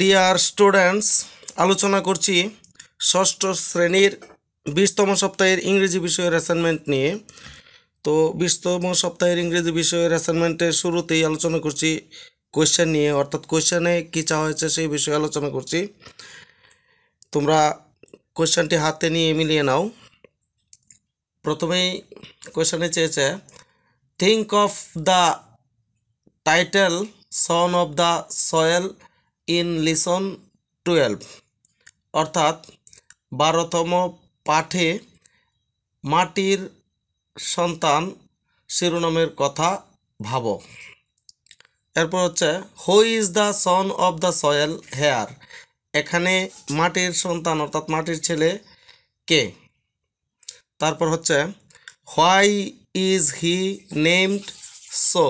Dear students আলোচনা করছি ষষ্ঠ শ্রেণীর বিশতম সপ্তাহের ইংরেজি বিষয়ের অ্যাসাইনমেন্ট নিয়ে তো বিশতম সপ্তাহের ইংরেজি বিষয়ের অ্যাসাইনমেন্টের শুরুতেই আলোচনা করছি কোয়েশ্চেন নিয়ে অর্থাৎ কোয়েশ্চেনে কী চাওয়া হয়েছে সেই বিষয়ে আলোচনা করছি তোমরা কোয়েশ্চানটি হাতে নিয়ে মিলিয়ে নাও প্রথমেই কোয়েশ্চেনে চেয়েছে think of the title son of the soil in lesson twelve অর্থাৎ বারোতম পাঠে মাটির সন্তান শিরোনামের কথা ভাবো এরপর হচ্ছে who is the son of the soil here এখানে মাটির সন্তান অর্থাৎ মাটির ছেলে কে তারপর হচ্ছে why is he named so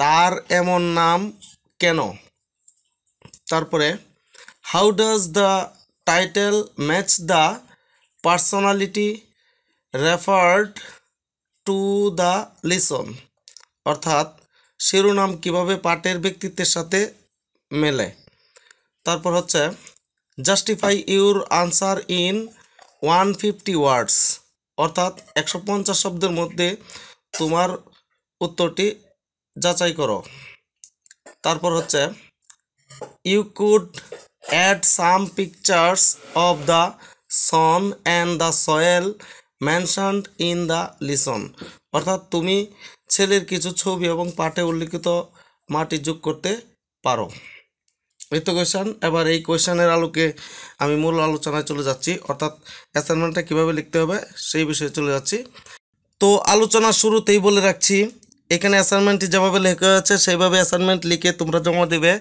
তার এমন নাম কেন তারপরে how does the title match the personality referred to the lesson অর্থাৎ শিরোনাম কিভাবে পাঠের ব্যক্তিত্বের সাথে মেলে তারপর হচ্ছে justify your answer in one fifty words অর্থাৎ একশো পঞ্চাশ শব্দের মধ্যে তোমার উত্তরটি যাচাই করো তারপর হচ্ছে you could add some pictures of the son and the soil mentioned in the lesson অর্থাৎ তুমি ছেলের কিছু ছবি এবং পাঠে উল্লিখিত মাটি যোগ করতে পারো এই তো কোয়েশান এবার এই কোয়েশানের আলোকে আমি মূল আলোচনায় চলে যাচ্ছি অর্থাৎ অ্যাসাইনমেন্টটা কীভাবে লিখতে হবে সেই বিষয়ে চলে যাচ্ছি তো আলোচনা শুরুতেই বলে রাখছি এখানে অ্যাসাইনমেন্টটি যেভাবে লেখা আছে সেইভাবে অ্যাসাইনমেন্ট লিখে তোমরা জমা দেবে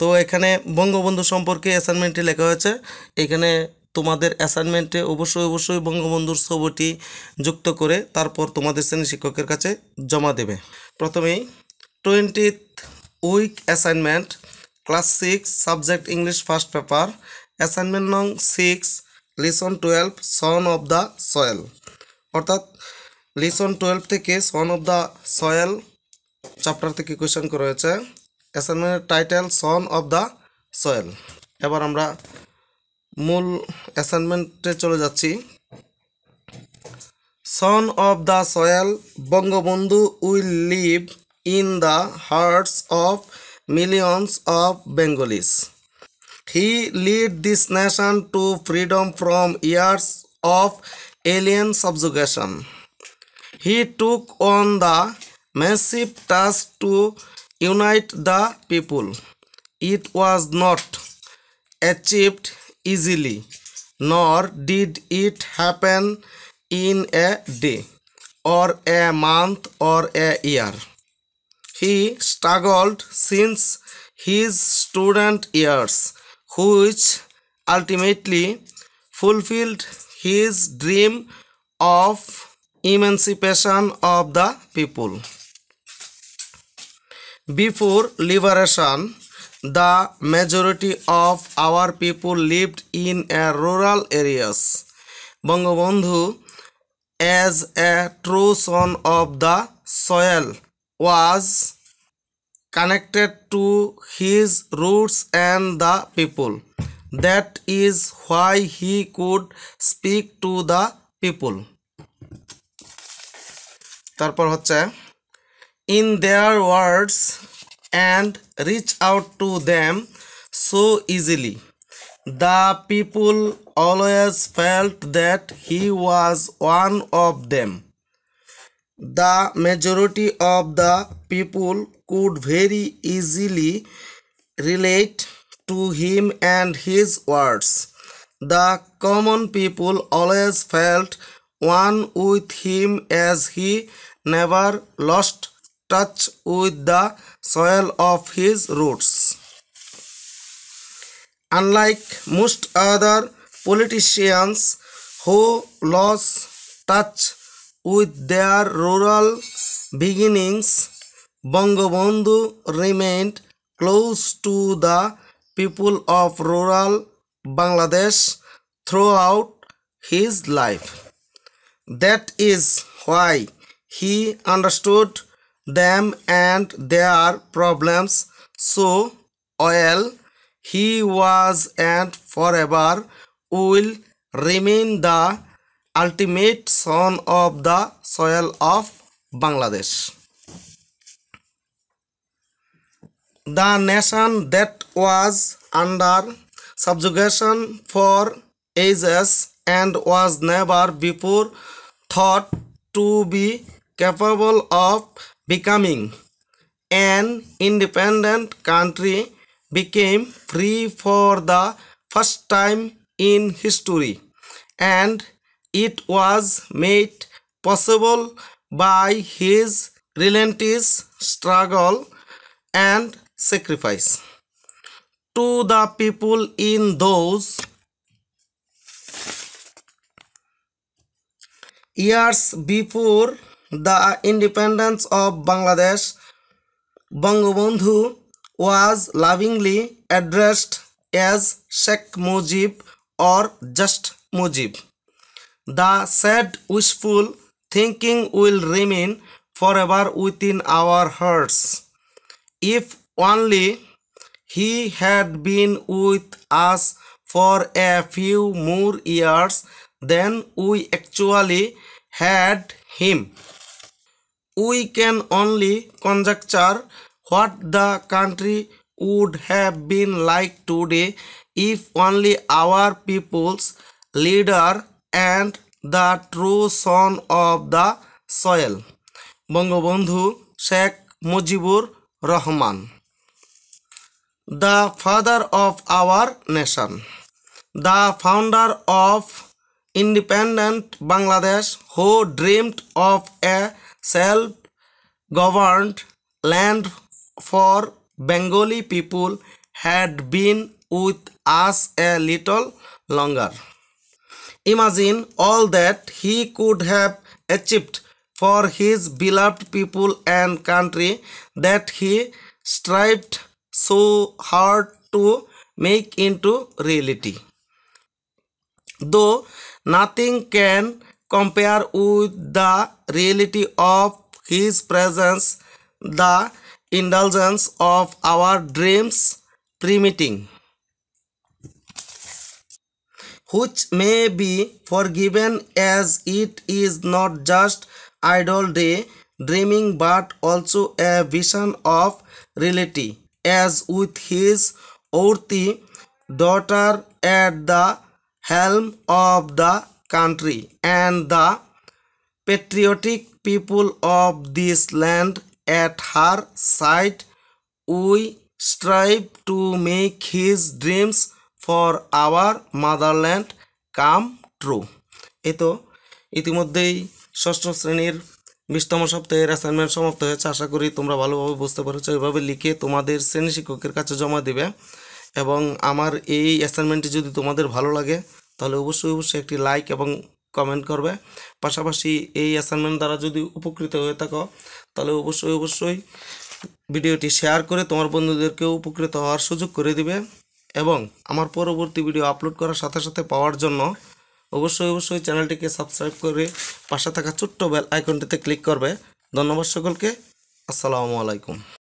তো এখানে বঙ্গবন্ধু সম্পর্কে অ্যাসাইনমেন্টটি লেখা হয়েছে এখানে তোমাদের অ্যাসাইনমেন্টে অবশ্যই অবশ্যই বঙ্গবন্ধুর ছবিটি যুক্ত করে তারপর তোমাদের শ্রেণী শিক্ষকের কাছে জমা দেবে প্রথমেই twentieth week assignment class six subject English first paper assignment নং six lesson twelve son of the soil অর্থাৎ লিসন টুয়েলভ থেকে son of the soil chapter থেকে কোয়েশন করা হয়েছে অ্যাসাইনমেন্টের title son of the soil এবার আমরা মূল অ্যাসাইনমেন্টে চলে যাচ্ছি son of the soil Bangabandhu will live in the hearts of millions of Bengalis he lead this nation to freedom from years of alien subjugation he took on the massive task to unite the people. It was not achieved easily, nor did it happen in a day, or a month, or a year. He struggled since his student years, which ultimately fulfilled his dream of emancipation of the people. Before liberation, the majority of our people lived in a rural areas. Bangabandhu, as a true son of the soil, was connected to his roots and the people. That is why he could speak to the people. তারপর হচ্ছে in their words and reach out to them so easily. The people always felt that he was one of them. The majority of the people could very easily relate to him and his words. The common people always felt one with him as he never lost touch with the soil of his roots. Unlike most other politicians who lost touch with their rural beginnings, Bangabandhu remained close to the people of rural Bangladesh throughout his life. That is why he understood them and their problems. So, well, he was and forever will remain the ultimate son of the soil of Bangladesh. The nation that was under subjugation for ages and was never before thought to be capable of becoming an independent country became free for the first time in history and it was made possible by his relentless struggle and sacrifice to the people in those years before the independence of Bangladesh Bangabandhu was lovingly addressed as Sheikh Mujib or just Mujib the sad wishful thinking will remain forever within our hearts if only he had been with us for a few more years then we actually had him we can only conjecture what the country would have been like today if only our people's leader and the true son of the soil Bangabandhu Sheikh Mujibur Rahman the father of our nation the founder of independent Bangladesh who dreamed of a self governed land for Bengali people had been with us a little longer. Imagine all that he could have achieved for his beloved people and country that he strived so hard to make into reality. Though nothing can compare with the reality of his presence, the indulgence of our dreams permitting, which may be forgiven as it is not just idle day dreaming but also a vision of reality as with his earthly daughter at the helm of the country and the patriotic people of this land at her side we strive to make his dreams for our motherland come true এ তো ইতিমধ্যেই ষষ্ঠ শ্রেণীর বিশতম সপ্তাহের assignment সমাপ্ত হয়েছে আশা করি তোমরা ভালোভাবে বুঝতে পারছো এভাবে লিখে তোমাদের শ্রেণী শিক্ষকের কাছে জমা দেবে এবং আমার এই অ্যাসাইনমেন্টটি যদি তোমাদের ভালো লাগে তাহলে অবশ্যই অবশ্যই একটি লাইক এবং কমেন্ট করবে পাশাপাশি এই অ্যাসাইনমেন্ট দ্বারা যদি উপকৃত হয়ে থাকো তাহলে অবশ্যই অবশ্যই ভিডিওটি শেয়ার করে তোমার বন্ধুদেরকেও উপকৃত হওয়ার সুযোগ করে দিবে এবং আমার পরবর্তী ভিডিও আপলোড করার সাথে সাথে পাওয়ার জন্য অবশ্যই অবশ্যই চ্যানেলটিকে সাবস্ক্রাইব করে পাশে থাকা ছোট্ট বেল আইকনটিতে ক্লিক করবে ধন্যবাদ সকলকে আসসালামু আলাইকুম